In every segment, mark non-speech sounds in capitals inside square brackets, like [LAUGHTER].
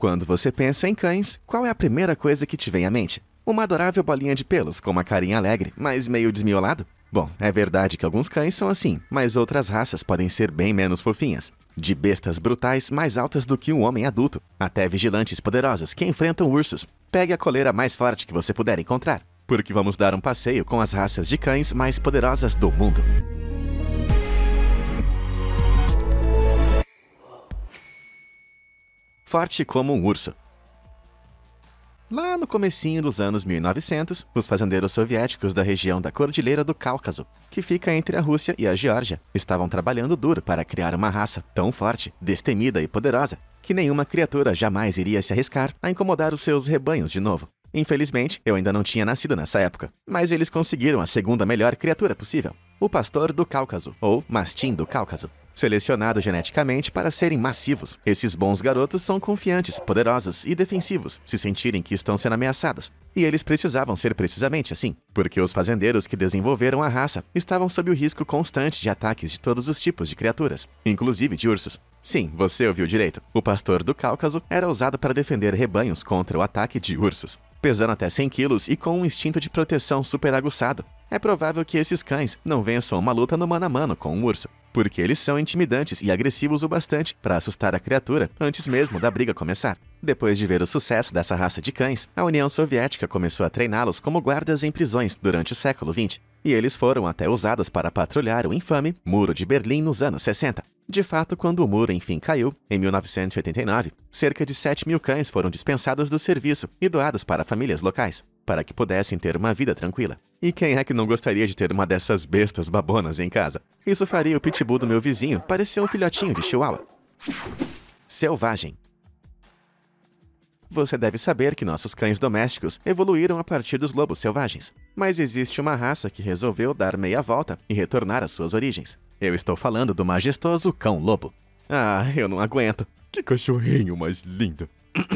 Quando você pensa em cães, qual é a primeira coisa que te vem à mente? Uma adorável bolinha de pelos com uma carinha alegre, mas meio desmiolado? Bom, é verdade que alguns cães são assim, mas outras raças podem ser bem menos fofinhas. De bestas brutais mais altas do que um homem adulto, até vigilantes poderosos que enfrentam ursos. Pegue a coleira mais forte que você puder encontrar, porque vamos dar um passeio com as raças de cães mais poderosas do mundo. forte como um urso. Lá no comecinho dos anos 1900, os fazendeiros soviéticos da região da Cordilheira do Cáucaso, que fica entre a Rússia e a Geórgia, estavam trabalhando duro para criar uma raça tão forte, destemida e poderosa, que nenhuma criatura jamais iria se arriscar a incomodar os seus rebanhos de novo. Infelizmente, eu ainda não tinha nascido nessa época, mas eles conseguiram a segunda melhor criatura possível, o pastor do Cáucaso, ou mastim do Cáucaso selecionados geneticamente para serem massivos. Esses bons garotos são confiantes, poderosos e defensivos, se sentirem que estão sendo ameaçados. E eles precisavam ser precisamente assim, porque os fazendeiros que desenvolveram a raça estavam sob o risco constante de ataques de todos os tipos de criaturas, inclusive de ursos. Sim, você ouviu direito. O pastor do Cáucaso era usado para defender rebanhos contra o ataque de ursos pesando até 100 quilos e com um instinto de proteção super aguçado. É provável que esses cães não vençam uma luta no mano a mano com um urso, porque eles são intimidantes e agressivos o bastante para assustar a criatura antes mesmo da briga começar. Depois de ver o sucesso dessa raça de cães, a União Soviética começou a treiná-los como guardas em prisões durante o século XX e eles foram até usados para patrulhar o infame Muro de Berlim nos anos 60. De fato, quando o muro enfim caiu, em 1989, cerca de 7 mil cães foram dispensados do serviço e doados para famílias locais, para que pudessem ter uma vida tranquila. E quem é que não gostaria de ter uma dessas bestas babonas em casa? Isso faria o pitbull do meu vizinho parecer um filhotinho de chihuahua. Selvagem você deve saber que nossos cães domésticos evoluíram a partir dos lobos selvagens, mas existe uma raça que resolveu dar meia volta e retornar às suas origens. Eu estou falando do majestoso cão-lobo. Ah, eu não aguento. Que cachorrinho mais lindo. [CLEARS THROAT]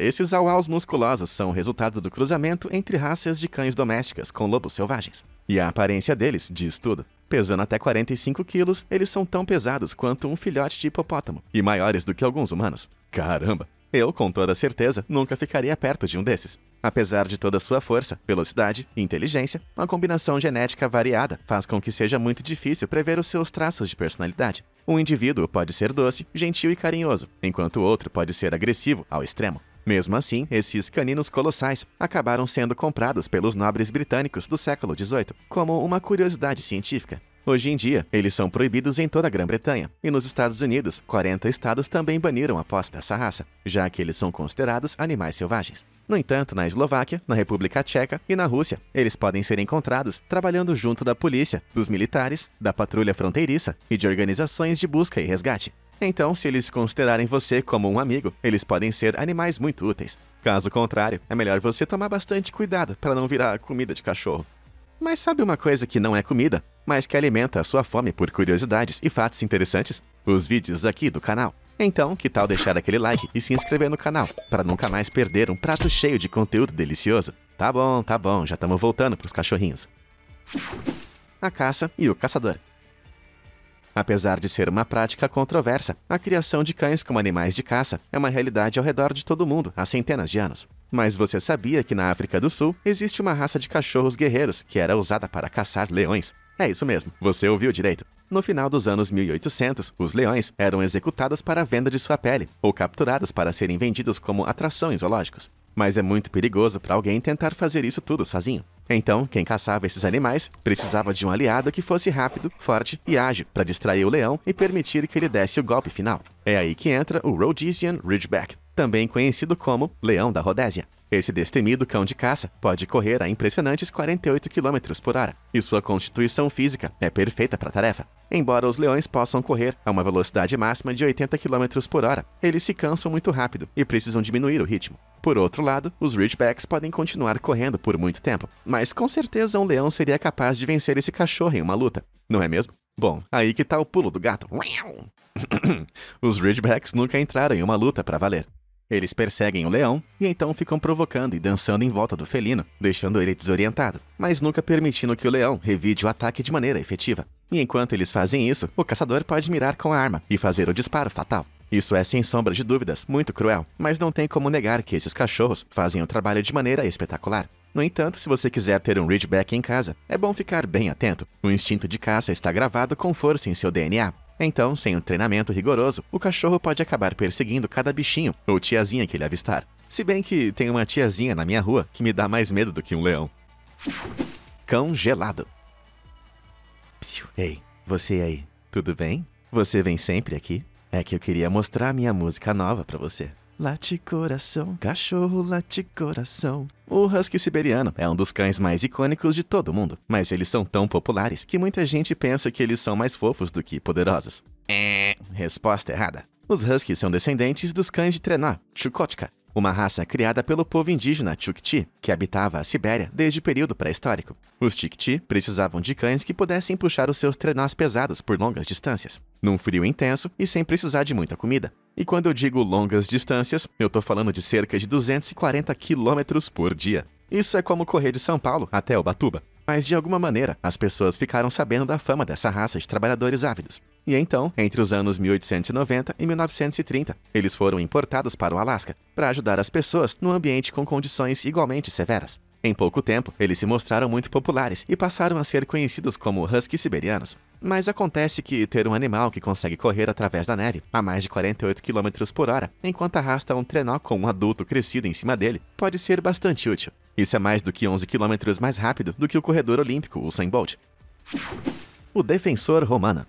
Esses auaus musculosos são resultado do cruzamento entre raças de cães domésticas com lobos selvagens. E a aparência deles diz tudo. Pesando até 45 quilos, eles são tão pesados quanto um filhote de hipopótamo e maiores do que alguns humanos. Caramba, eu, com toda certeza, nunca ficaria perto de um desses. Apesar de toda sua força, velocidade e inteligência, uma combinação genética variada faz com que seja muito difícil prever os seus traços de personalidade. Um indivíduo pode ser doce, gentil e carinhoso, enquanto o outro pode ser agressivo ao extremo. Mesmo assim, esses caninos colossais acabaram sendo comprados pelos nobres britânicos do século XVIII como uma curiosidade científica. Hoje em dia, eles são proibidos em toda a Grã-Bretanha, e nos Estados Unidos, 40 estados também baniram a posse dessa raça, já que eles são considerados animais selvagens. No entanto, na Eslováquia, na República Tcheca e na Rússia, eles podem ser encontrados trabalhando junto da polícia, dos militares, da patrulha fronteiriça e de organizações de busca e resgate. Então, se eles considerarem você como um amigo, eles podem ser animais muito úteis. Caso contrário, é melhor você tomar bastante cuidado para não virar comida de cachorro. Mas sabe uma coisa que não é comida, mas que alimenta a sua fome por curiosidades e fatos interessantes? Os vídeos aqui do canal. Então, que tal deixar aquele like e se inscrever no canal, para nunca mais perder um prato cheio de conteúdo delicioso? Tá bom, tá bom, já estamos voltando para os cachorrinhos. A caça e o caçador. Apesar de ser uma prática controversa, a criação de cães como animais de caça é uma realidade ao redor de todo o mundo há centenas de anos. Mas você sabia que na África do Sul existe uma raça de cachorros guerreiros que era usada para caçar leões? É isso mesmo, você ouviu direito. No final dos anos 1800, os leões eram executados para a venda de sua pele, ou capturados para serem vendidos como atrações zoológicas. zoológicos. Mas é muito perigoso para alguém tentar fazer isso tudo sozinho. Então, quem caçava esses animais precisava de um aliado que fosse rápido, forte e ágil para distrair o leão e permitir que ele desse o golpe final. É aí que entra o Rhodesian Ridgeback, também conhecido como Leão da Rodésia. Esse destemido cão de caça pode correr a impressionantes 48 km por hora, e sua constituição física é perfeita para a tarefa. Embora os leões possam correr a uma velocidade máxima de 80 km por hora, eles se cansam muito rápido e precisam diminuir o ritmo. Por outro lado, os Ridgebacks podem continuar correndo por muito tempo, mas com certeza um leão seria capaz de vencer esse cachorro em uma luta, não é mesmo? Bom, aí que tá o pulo do gato. [COUGHS] Os Ridgebacks nunca entraram em uma luta para valer. Eles perseguem o leão e então ficam provocando e dançando em volta do felino, deixando ele desorientado, mas nunca permitindo que o leão revide o ataque de maneira efetiva. E enquanto eles fazem isso, o caçador pode mirar com a arma e fazer o disparo fatal. Isso é, sem sombra de dúvidas, muito cruel, mas não tem como negar que esses cachorros fazem o trabalho de maneira espetacular. No entanto, se você quiser ter um Ridgeback em casa, é bom ficar bem atento. O instinto de caça está gravado com força em seu DNA, então, sem um treinamento rigoroso, o cachorro pode acabar perseguindo cada bichinho ou tiazinha que ele avistar. Se bem que tem uma tiazinha na minha rua que me dá mais medo do que um leão. Cão gelado. Psiu, ei, você aí, tudo bem? Você vem sempre aqui? É que eu queria mostrar minha música nova para você. Late coração, cachorro late coração. O Husky Siberiano é um dos cães mais icônicos de todo mundo, mas eles são tão populares que muita gente pensa que eles são mais fofos do que poderosos. É, resposta errada. Os Huskies são descendentes dos cães de trenó, Chukotka, uma raça criada pelo povo indígena Chukchi, que habitava a Sibéria desde o período pré-histórico. Os Chukchi precisavam de cães que pudessem puxar os seus trenós pesados por longas distâncias, num frio intenso e sem precisar de muita comida. E quando eu digo longas distâncias, eu tô falando de cerca de 240 km por dia. Isso é como correr de São Paulo até Ubatuba. Mas de alguma maneira, as pessoas ficaram sabendo da fama dessa raça de trabalhadores ávidos. E então, entre os anos 1890 e 1930, eles foram importados para o Alasca para ajudar as pessoas num ambiente com condições igualmente severas. Em pouco tempo, eles se mostraram muito populares e passaram a ser conhecidos como huskies siberianos. Mas acontece que ter um animal que consegue correr através da neve a mais de 48 km por hora, enquanto arrasta um trenó com um adulto crescido em cima dele, pode ser bastante útil. Isso é mais do que 11 km mais rápido do que o corredor olímpico, o Bolt. O defensor romano.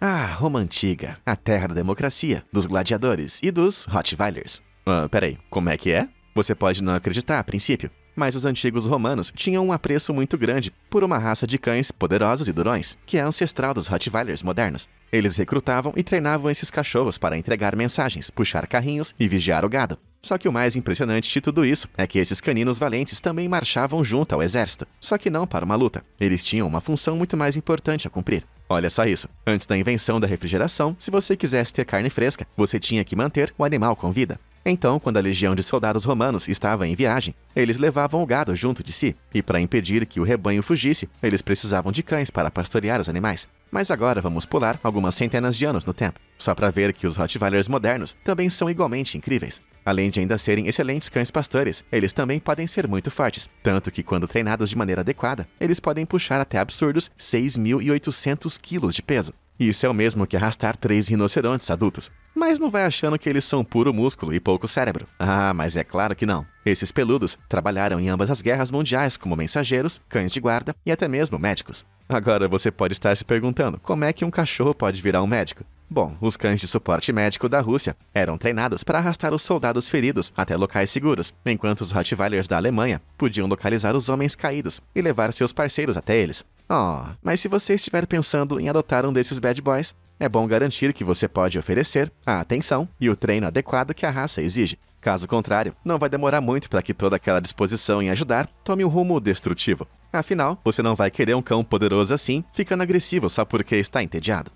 Ah, Roma Antiga, a terra da democracia, dos gladiadores e dos Rottweilers. Ah, peraí, como é que é? Você pode não acreditar a princípio, mas os antigos romanos tinham um apreço muito grande por uma raça de cães poderosos e durões, que é ancestral dos Rottweilers modernos. Eles recrutavam e treinavam esses cachorros para entregar mensagens, puxar carrinhos e vigiar o gado. Só que o mais impressionante de tudo isso é que esses caninos valentes também marchavam junto ao exército, só que não para uma luta. Eles tinham uma função muito mais importante a cumprir. Olha só isso. Antes da invenção da refrigeração, se você quisesse ter carne fresca, você tinha que manter o animal com vida. Então, quando a legião de soldados romanos estava em viagem, eles levavam o gado junto de si, e para impedir que o rebanho fugisse, eles precisavam de cães para pastorear os animais. Mas agora vamos pular algumas centenas de anos no tempo, só para ver que os Rottweilers modernos também são igualmente incríveis. Além de ainda serem excelentes cães pastores, eles também podem ser muito fortes, tanto que quando treinados de maneira adequada, eles podem puxar até absurdos 6.800 quilos de peso. Isso é o mesmo que arrastar três rinocerontes adultos. Mas não vai achando que eles são puro músculo e pouco cérebro. Ah, mas é claro que não. Esses peludos trabalharam em ambas as guerras mundiais como mensageiros, cães de guarda e até mesmo médicos. Agora você pode estar se perguntando como é que um cachorro pode virar um médico? Bom, os cães de suporte médico da Rússia eram treinados para arrastar os soldados feridos até locais seguros, enquanto os Rottweilers da Alemanha podiam localizar os homens caídos e levar seus parceiros até eles. Oh, mas se você estiver pensando em adotar um desses bad boys, é bom garantir que você pode oferecer a atenção e o treino adequado que a raça exige. Caso contrário, não vai demorar muito para que toda aquela disposição em ajudar tome um rumo destrutivo. Afinal, você não vai querer um cão poderoso assim, ficando agressivo só porque está entediado.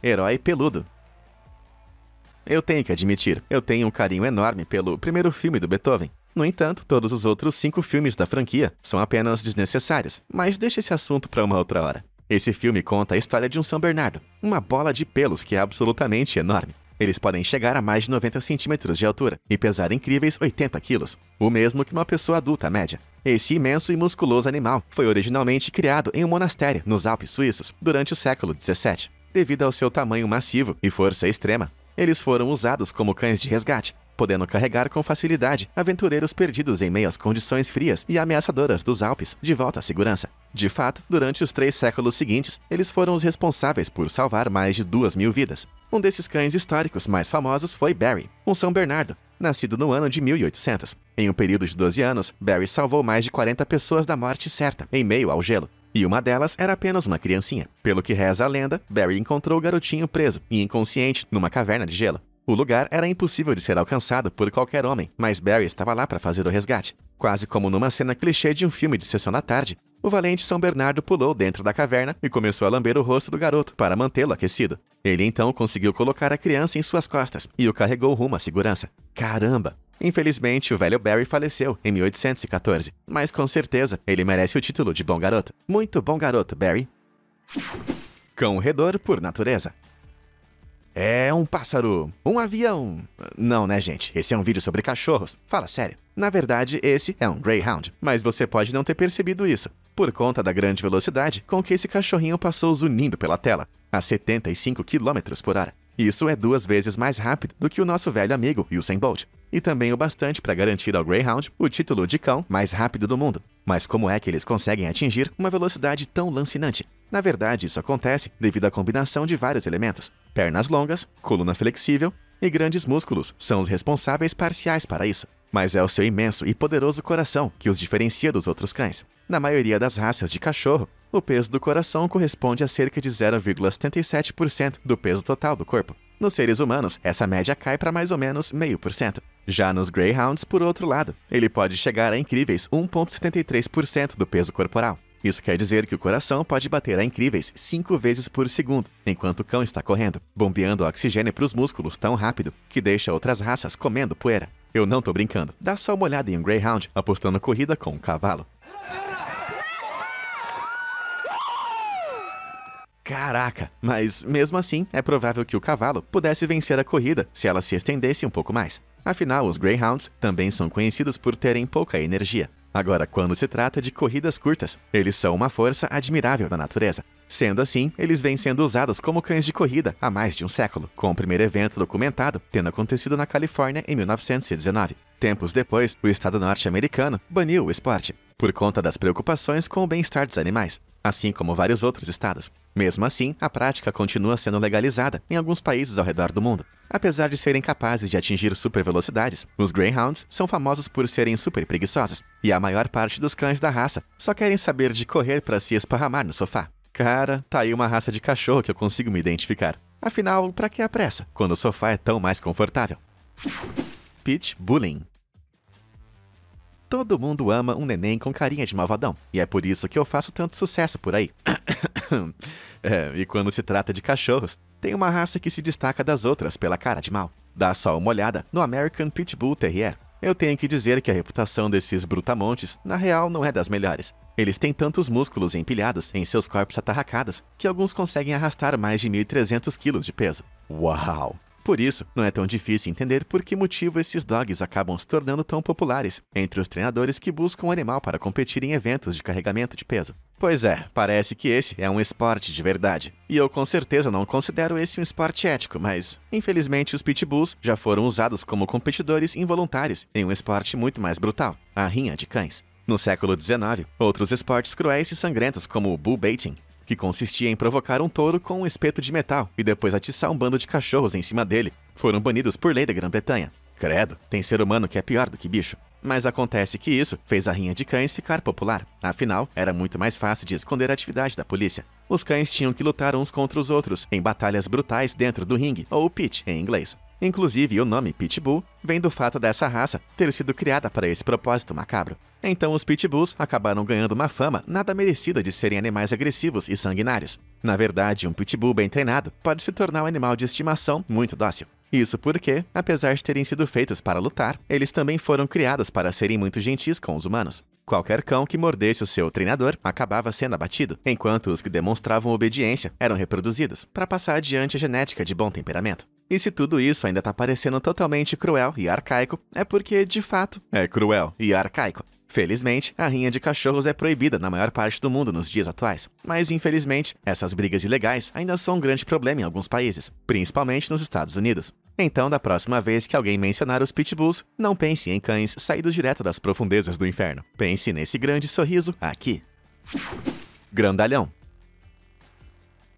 Herói Peludo Eu tenho que admitir, eu tenho um carinho enorme pelo primeiro filme do Beethoven. No entanto, todos os outros cinco filmes da franquia são apenas desnecessários, mas deixa esse assunto para uma outra hora. Esse filme conta a história de um São Bernardo, uma bola de pelos que é absolutamente enorme. Eles podem chegar a mais de 90 centímetros de altura e pesar incríveis 80 quilos, o mesmo que uma pessoa adulta média. Esse imenso e musculoso animal foi originalmente criado em um monastério nos Alpes suíços durante o século 17. Devido ao seu tamanho massivo e força extrema, eles foram usados como cães de resgate podendo carregar com facilidade aventureiros perdidos em meio às condições frias e ameaçadoras dos Alpes de volta à segurança. De fato, durante os três séculos seguintes, eles foram os responsáveis por salvar mais de duas mil vidas. Um desses cães históricos mais famosos foi Barry, um São Bernardo, nascido no ano de 1800. Em um período de 12 anos, Barry salvou mais de 40 pessoas da morte certa, em meio ao gelo. E uma delas era apenas uma criancinha. Pelo que reza a lenda, Barry encontrou o garotinho preso e inconsciente numa caverna de gelo. O lugar era impossível de ser alcançado por qualquer homem, mas Barry estava lá para fazer o resgate. Quase como numa cena clichê de um filme de sessão da tarde, o valente São Bernardo pulou dentro da caverna e começou a lamber o rosto do garoto para mantê-lo aquecido. Ele então conseguiu colocar a criança em suas costas e o carregou rumo à segurança. Caramba! Infelizmente, o velho Barry faleceu em 1814, mas com certeza ele merece o título de bom garoto. Muito bom garoto, Barry! Cão redor por natureza. É um pássaro. Um avião. Não, né, gente? Esse é um vídeo sobre cachorros. Fala sério. Na verdade, esse é um Greyhound, mas você pode não ter percebido isso, por conta da grande velocidade com que esse cachorrinho passou zunindo pela tela, a 75 km por hora. Isso é duas vezes mais rápido do que o nosso velho amigo Usain Bolt, e também o bastante para garantir ao Greyhound o título de cão mais rápido do mundo. Mas como é que eles conseguem atingir uma velocidade tão lancinante? Na verdade, isso acontece devido à combinação de vários elementos. Pernas longas, coluna flexível e grandes músculos são os responsáveis parciais para isso. Mas é o seu imenso e poderoso coração que os diferencia dos outros cães. Na maioria das raças de cachorro, o peso do coração corresponde a cerca de 0,77% do peso total do corpo. Nos seres humanos, essa média cai para mais ou menos 0,5%. Já nos Greyhounds, por outro lado, ele pode chegar a incríveis 1,73% do peso corporal. Isso quer dizer que o coração pode bater a incríveis 5 vezes por segundo, enquanto o cão está correndo, bombeando oxigênio para os músculos tão rápido que deixa outras raças comendo poeira. Eu não tô brincando, dá só uma olhada em um Greyhound apostando corrida com um cavalo. Caraca, mas mesmo assim é provável que o cavalo pudesse vencer a corrida se ela se estendesse um pouco mais. Afinal, os Greyhounds também são conhecidos por terem pouca energia. Agora, quando se trata de corridas curtas, eles são uma força admirável da natureza. Sendo assim, eles vêm sendo usados como cães de corrida há mais de um século, com o primeiro evento documentado tendo acontecido na Califórnia em 1919. Tempos depois, o Estado norte-americano baniu o esporte, por conta das preocupações com o bem-estar dos animais assim como vários outros estados. Mesmo assim, a prática continua sendo legalizada em alguns países ao redor do mundo. Apesar de serem capazes de atingir supervelocidades, os Greyhounds são famosos por serem super preguiçosos, e a maior parte dos cães da raça só querem saber de correr para se esparramar no sofá. Cara, tá aí uma raça de cachorro que eu consigo me identificar. Afinal, para que a pressa, quando o sofá é tão mais confortável? Pitch Bullying Todo mundo ama um neném com carinha de malvadão, e é por isso que eu faço tanto sucesso por aí. [COUGHS] é, e quando se trata de cachorros, tem uma raça que se destaca das outras pela cara de mal. Dá só uma olhada no American Pitbull Terrier. Eu tenho que dizer que a reputação desses brutamontes, na real, não é das melhores. Eles têm tantos músculos empilhados em seus corpos atarracados que alguns conseguem arrastar mais de 1.300 quilos de peso. Uau! por isso, não é tão difícil entender por que motivo esses dogs acabam se tornando tão populares entre os treinadores que buscam o animal para competir em eventos de carregamento de peso. Pois é, parece que esse é um esporte de verdade. E eu com certeza não considero esse um esporte ético, mas infelizmente os pitbulls já foram usados como competidores involuntários em um esporte muito mais brutal, a rinha de cães. No século XIX, outros esportes cruéis e sangrentos como o bull baiting que consistia em provocar um touro com um espeto de metal e depois atiçar um bando de cachorros em cima dele, foram banidos por lei da Grã-Bretanha. Credo, tem ser humano que é pior do que bicho. Mas acontece que isso fez a rinha de cães ficar popular. Afinal, era muito mais fácil de esconder a atividade da polícia. Os cães tinham que lutar uns contra os outros em batalhas brutais dentro do ringue, ou pitch em inglês. Inclusive, o nome Pitbull vem do fato dessa raça ter sido criada para esse propósito macabro. Então, os Pitbulls acabaram ganhando uma fama nada merecida de serem animais agressivos e sanguinários. Na verdade, um Pitbull bem treinado pode se tornar um animal de estimação muito dócil. Isso porque, apesar de terem sido feitos para lutar, eles também foram criados para serem muito gentis com os humanos. Qualquer cão que mordesse o seu treinador acabava sendo abatido, enquanto os que demonstravam obediência eram reproduzidos para passar adiante a genética de bom temperamento. E se tudo isso ainda tá parecendo totalmente cruel e arcaico, é porque, de fato, é cruel e arcaico. Felizmente, a rinha de cachorros é proibida na maior parte do mundo nos dias atuais, mas infelizmente, essas brigas ilegais ainda são um grande problema em alguns países, principalmente nos Estados Unidos. Então, da próxima vez que alguém mencionar os pitbulls, não pense em cães saídos direto das profundezas do inferno. Pense nesse grande sorriso aqui. Grandalhão.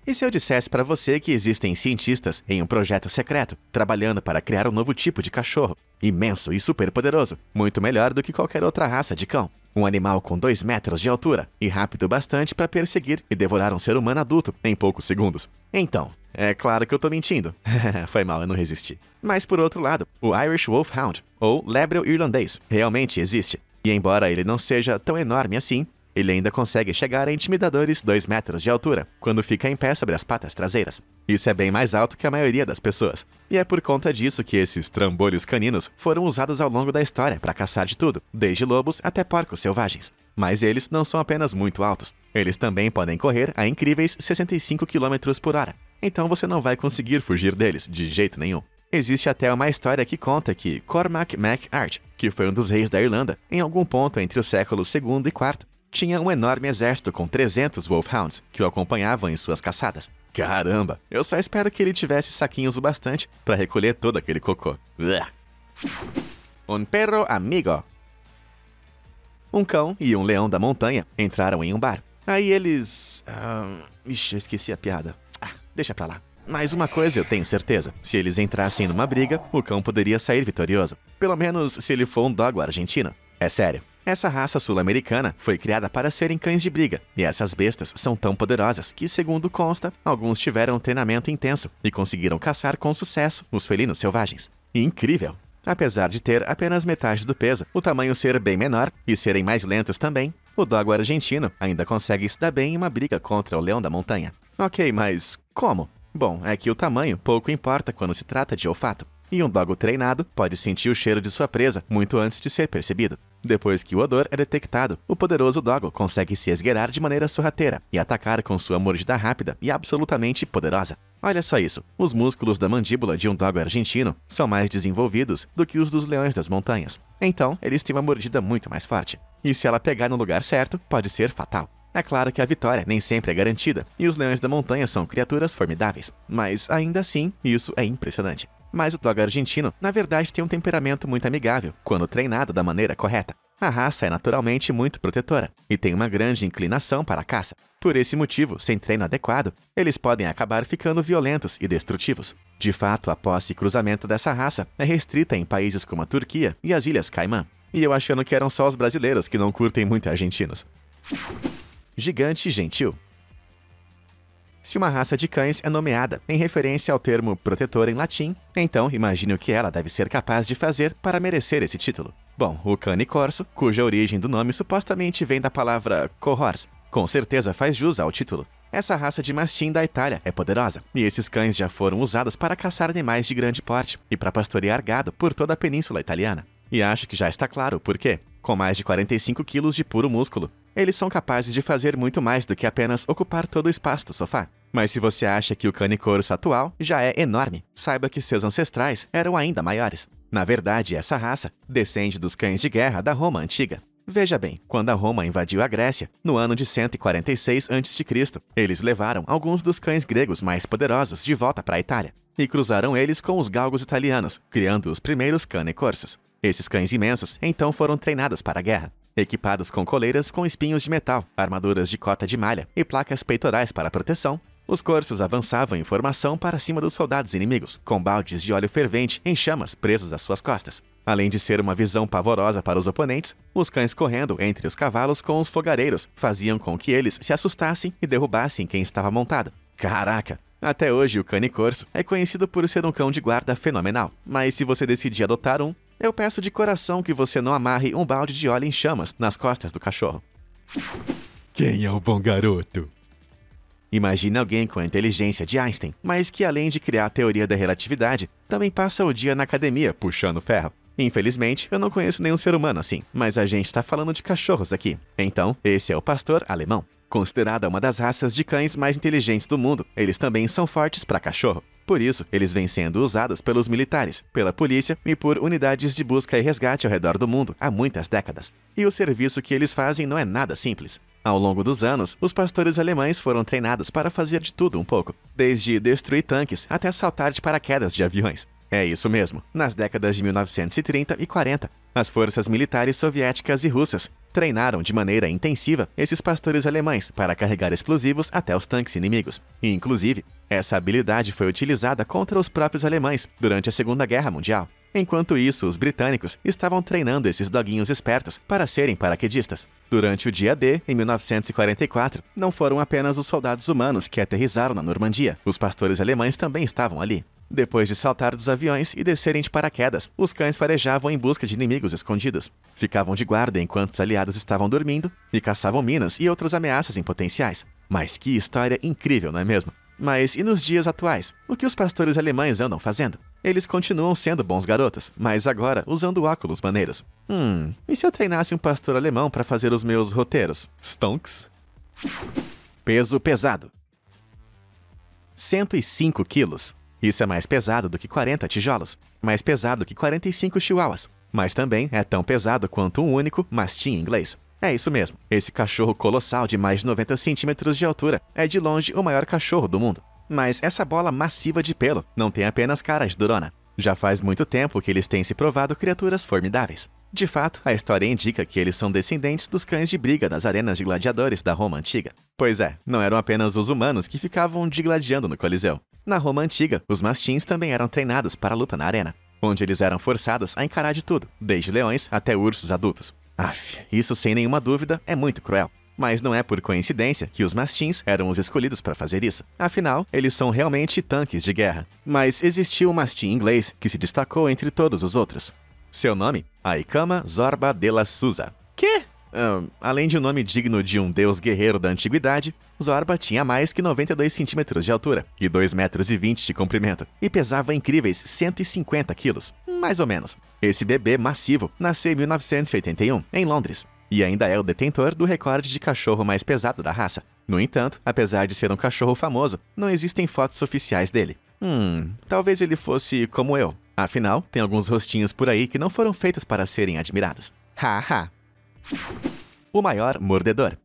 E se eu dissesse para você que existem cientistas em um projeto secreto, trabalhando para criar um novo tipo de cachorro, imenso e superpoderoso, muito melhor do que qualquer outra raça de cão. Um animal com 2 metros de altura e rápido bastante para perseguir e devorar um ser humano adulto em poucos segundos. Então, é claro que eu tô mentindo. [LAUGHS] Foi mal, eu não resisti. Mas por outro lado, o Irish Wolfhound, ou Lebre irlandês, realmente existe. E embora ele não seja tão enorme assim, ele ainda consegue chegar a intimidadores 2 metros de altura, quando fica em pé sobre as patas traseiras. Isso é bem mais alto que a maioria das pessoas. E é por conta disso que esses trambolhos caninos foram usados ao longo da história para caçar de tudo, desde lobos até porcos selvagens. Mas eles não são apenas muito altos, eles também podem correr a incríveis 65 km por hora, então você não vai conseguir fugir deles, de jeito nenhum. Existe até uma história que conta que Cormac MacArt, que foi um dos reis da Irlanda, em algum ponto entre o século II e IV, tinha um enorme exército com 300 Wolfhounds que o acompanhavam em suas caçadas. Caramba, eu só espero que ele tivesse saquinhos o bastante para recolher todo aquele cocô. Uah. Um perro amigo. Um cão e um leão da montanha entraram em um bar. Aí eles. Ah, ixi, eu esqueci a piada. Deixa pra lá. Mas uma coisa eu tenho certeza: se eles entrassem numa briga, o cão poderia sair vitorioso. Pelo menos se ele for um dogue argentino. É sério. Essa raça sul-americana foi criada para serem cães de briga, e essas bestas são tão poderosas que, segundo consta, alguns tiveram um treinamento intenso e conseguiram caçar com sucesso os felinos selvagens. Incrível! Apesar de ter apenas metade do peso, o tamanho ser bem menor e serem mais lentos também, o dogo argentino ainda consegue se dar bem em uma briga contra o leão da montanha. Ok, mas como? Bom, é que o tamanho pouco importa quando se trata de olfato e um dogo treinado pode sentir o cheiro de sua presa muito antes de ser percebido. Depois que o odor é detectado, o poderoso dogo consegue se esgueirar de maneira sorrateira e atacar com sua mordida rápida e absolutamente poderosa. Olha só isso, os músculos da mandíbula de um dogo argentino são mais desenvolvidos do que os dos leões das montanhas. Então, eles têm uma mordida muito mais forte. E se ela pegar no lugar certo, pode ser fatal. É claro que a vitória nem sempre é garantida, e os leões da montanha são criaturas formidáveis, mas ainda assim, isso é impressionante. Mas o dog argentino, na verdade, tem um temperamento muito amigável, quando treinado da maneira correta. A raça é naturalmente muito protetora e tem uma grande inclinação para a caça. Por esse motivo, sem treino adequado, eles podem acabar ficando violentos e destrutivos. De fato, a posse e cruzamento dessa raça é restrita em países como a Turquia e as Ilhas Caimã. E eu achando que eram só os brasileiros que não curtem muito argentinos. Gigante gentil. Se uma raça de cães é nomeada em referência ao termo protetor em latim, então imagine o que ela deve ser capaz de fazer para merecer esse título. Bom, o cane corso, cuja origem do nome supostamente vem da palavra cohors, com certeza faz jus ao título. Essa raça de mastim da Itália é poderosa, e esses cães já foram usados para caçar animais de grande porte e para pastorear gado por toda a península italiana. E acho que já está claro por quê. Com mais de 45 quilos de puro músculo, eles são capazes de fazer muito mais do que apenas ocupar todo o espaço do sofá. Mas se você acha que o Canicorus atual já é enorme, saiba que seus ancestrais eram ainda maiores. Na verdade, essa raça descende dos cães de guerra da Roma antiga. Veja bem, quando a Roma invadiu a Grécia, no ano de 146 a.C., eles levaram alguns dos cães gregos mais poderosos de volta para a Itália e cruzaram eles com os galgos italianos, criando os primeiros canecorsos. Esses cães imensos então foram treinados para a guerra, equipados com coleiras com espinhos de metal, armaduras de cota de malha e placas peitorais para proteção os corsos avançavam em formação para cima dos soldados inimigos, com baldes de óleo fervente em chamas presos às suas costas. Além de ser uma visão pavorosa para os oponentes, os cães correndo entre os cavalos com os fogareiros faziam com que eles se assustassem e derrubassem quem estava montado. Caraca! Até hoje o cane corso é conhecido por ser um cão de guarda fenomenal, mas se você decidir adotar um, eu peço de coração que você não amarre um balde de óleo em chamas nas costas do cachorro. Quem é o bom garoto? Imagine alguém com a inteligência de Einstein, mas que além de criar a teoria da relatividade, também passa o dia na academia puxando ferro. Infelizmente, eu não conheço nenhum ser humano assim, mas a gente está falando de cachorros aqui. Então, esse é o pastor alemão. Considerada uma das raças de cães mais inteligentes do mundo, eles também são fortes para cachorro. Por isso, eles vêm sendo usados pelos militares, pela polícia e por unidades de busca e resgate ao redor do mundo há muitas décadas. E o serviço que eles fazem não é nada simples. Ao longo dos anos, os pastores alemães foram treinados para fazer de tudo um pouco, desde destruir tanques até saltar de paraquedas de aviões. É isso mesmo, nas décadas de 1930 e 40, as forças militares soviéticas e russas treinaram de maneira intensiva esses pastores alemães para carregar explosivos até os tanques inimigos. E, inclusive, essa habilidade foi utilizada contra os próprios alemães durante a Segunda Guerra Mundial. Enquanto isso, os britânicos estavam treinando esses doguinhos espertos para serem paraquedistas. Durante o dia D, em 1944, não foram apenas os soldados humanos que aterrizaram na Normandia. Os pastores alemães também estavam ali. Depois de saltar dos aviões e descerem de paraquedas, os cães farejavam em busca de inimigos escondidos. Ficavam de guarda enquanto os aliados estavam dormindo e caçavam minas e outras ameaças impotenciais. Mas que história incrível, não é mesmo? Mas e nos dias atuais? O que os pastores alemães andam fazendo? Eles continuam sendo bons garotos, mas agora usando óculos maneiros. Hum, e se eu treinasse um pastor alemão para fazer os meus roteiros? Stonks? Peso pesado. 105 quilos. Isso é mais pesado do que 40 tijolos, mais pesado que 45 chihuahuas, mas também é tão pesado quanto um único mastim inglês. É isso mesmo. Esse cachorro colossal de mais de 90 centímetros de altura é de longe o maior cachorro do mundo. Mas essa bola massiva de pelo não tem apenas caras durona. Já faz muito tempo que eles têm se provado criaturas formidáveis. De fato, a história indica que eles são descendentes dos cães de briga das arenas de gladiadores da Roma Antiga. Pois é, não eram apenas os humanos que ficavam digladiando no Coliseu. Na Roma Antiga, os mastins também eram treinados para a luta na arena, onde eles eram forçados a encarar de tudo, desde leões até ursos adultos. Aff, isso sem nenhuma dúvida é muito cruel. Mas não é por coincidência que os mastins eram os escolhidos para fazer isso. Afinal, eles são realmente tanques de guerra. Mas existiu um mastim inglês que se destacou entre todos os outros. Seu nome? Aikama Zorba de la Souza. Que? além de um nome digno de um deus guerreiro da antiguidade, Zorba tinha mais que 92 centímetros de altura e 2,20 metros de comprimento, e pesava incríveis 150 quilos, mais ou menos. Esse bebê massivo nasceu em 1981, em Londres, e ainda é o detentor do recorde de cachorro mais pesado da raça. No entanto, apesar de ser um cachorro famoso, não existem fotos oficiais dele. Hum, talvez ele fosse como eu. Afinal, tem alguns rostinhos por aí que não foram feitos para serem admirados. Haha. Ha. O maior mordedor.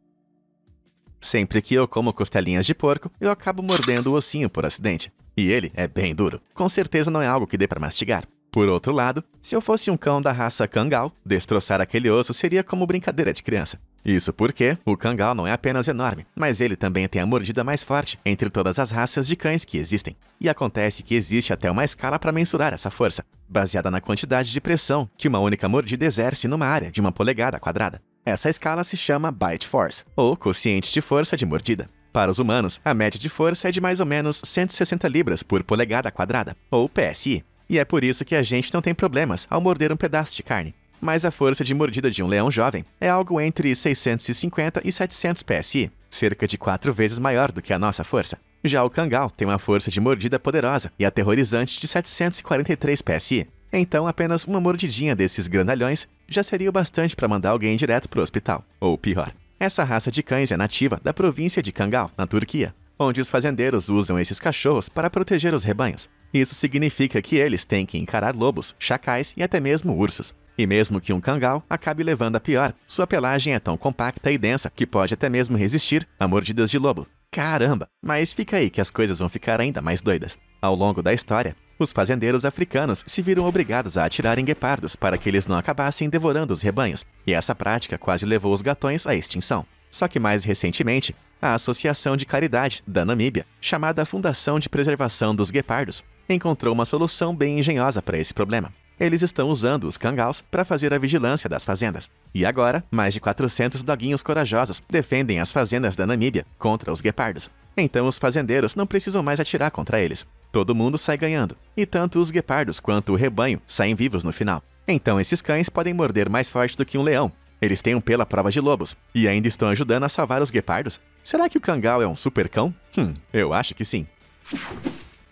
Sempre que eu como costelinhas de porco, eu acabo mordendo o ossinho por acidente. E ele é bem duro. Com certeza não é algo que dê para mastigar. Por outro lado, se eu fosse um cão da raça Kangal, destroçar aquele osso seria como brincadeira de criança. Isso porque o Kangal não é apenas enorme, mas ele também tem a mordida mais forte entre todas as raças de cães que existem. E acontece que existe até uma escala para mensurar essa força, baseada na quantidade de pressão que uma única mordida exerce numa área de uma polegada quadrada. Essa escala se chama Bite Force, ou quociente de força de mordida. Para os humanos, a média de força é de mais ou menos 160 libras por polegada quadrada, ou PSI, e é por isso que a gente não tem problemas ao morder um pedaço de carne mas a força de mordida de um leão jovem é algo entre 650 e 700 psi, cerca de quatro vezes maior do que a nossa força. Já o Kangal tem uma força de mordida poderosa e aterrorizante de 743 psi. Então, apenas uma mordidinha desses grandalhões já seria o bastante para mandar alguém direto para o hospital, ou pior. Essa raça de cães é nativa da província de Kangal, na Turquia, onde os fazendeiros usam esses cachorros para proteger os rebanhos. Isso significa que eles têm que encarar lobos, chacais e até mesmo ursos, e mesmo que um cangal acabe levando a pior, sua pelagem é tão compacta e densa que pode até mesmo resistir a mordidas de lobo. Caramba! Mas fica aí que as coisas vão ficar ainda mais doidas. Ao longo da história, os fazendeiros africanos se viram obrigados a atirar em guepardos para que eles não acabassem devorando os rebanhos, e essa prática quase levou os gatões à extinção. Só que mais recentemente, a Associação de Caridade da Namíbia, chamada Fundação de Preservação dos Guepardos, encontrou uma solução bem engenhosa para esse problema. Eles estão usando os kangaus para fazer a vigilância das fazendas. E agora, mais de 400 doguinhos corajosos defendem as fazendas da Namíbia contra os guepardos. Então os fazendeiros não precisam mais atirar contra eles. Todo mundo sai ganhando, e tanto os guepardos quanto o rebanho saem vivos no final. Então esses cães podem morder mais forte do que um leão. Eles têm um pelo à prova de lobos, e ainda estão ajudando a salvar os guepardos. Será que o Kangal é um super cão? Hum, eu acho que sim.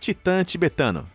Titã tibetano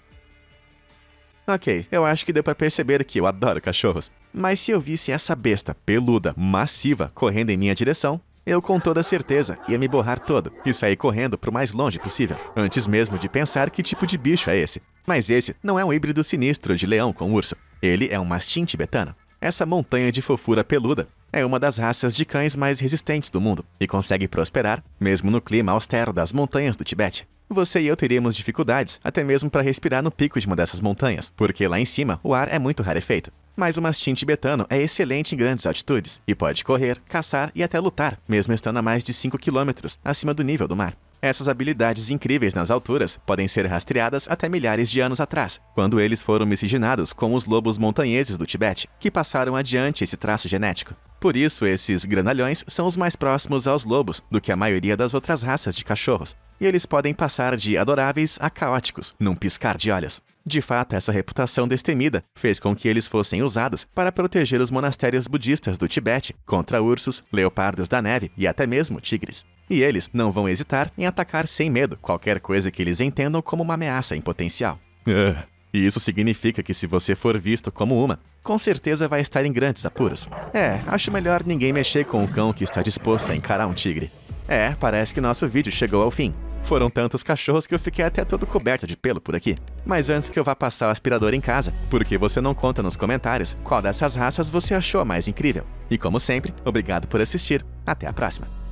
Ok, eu acho que deu para perceber que eu adoro cachorros. Mas se eu visse essa besta peluda, massiva, correndo em minha direção, eu com toda certeza ia me borrar todo e sair correndo pro mais longe possível, antes mesmo de pensar que tipo de bicho é esse. Mas esse não é um híbrido sinistro de leão com urso. Ele é um mastim tibetano. Essa montanha de fofura peluda é uma das raças de cães mais resistentes do mundo e consegue prosperar mesmo no clima austero das montanhas do Tibete. Você e eu teríamos dificuldades até mesmo para respirar no pico de uma dessas montanhas, porque lá em cima o ar é muito rarefeito. Mas o mastim tibetano é excelente em grandes altitudes e pode correr, caçar e até lutar, mesmo estando a mais de 5 km acima do nível do mar. Essas habilidades incríveis nas alturas podem ser rastreadas até milhares de anos atrás, quando eles foram miscigenados com os lobos montanheses do Tibete, que passaram adiante esse traço genético. Por isso, esses granalhões são os mais próximos aos lobos do que a maioria das outras raças de cachorros, e eles podem passar de adoráveis a caóticos, num piscar de olhos. De fato, essa reputação destemida fez com que eles fossem usados para proteger os monastérios budistas do Tibete contra ursos, leopardos da neve e até mesmo tigres e eles não vão hesitar em atacar sem medo qualquer coisa que eles entendam como uma ameaça em potencial. Uh, e isso significa que se você for visto como uma, com certeza vai estar em grandes apuros. É, acho melhor ninguém mexer com um cão que está disposto a encarar um tigre. É, parece que nosso vídeo chegou ao fim. Foram tantos cachorros que eu fiquei até todo coberto de pelo por aqui. Mas antes que eu vá passar o aspirador em casa, porque você não conta nos comentários qual dessas raças você achou a mais incrível. E como sempre, obrigado por assistir. Até a próxima.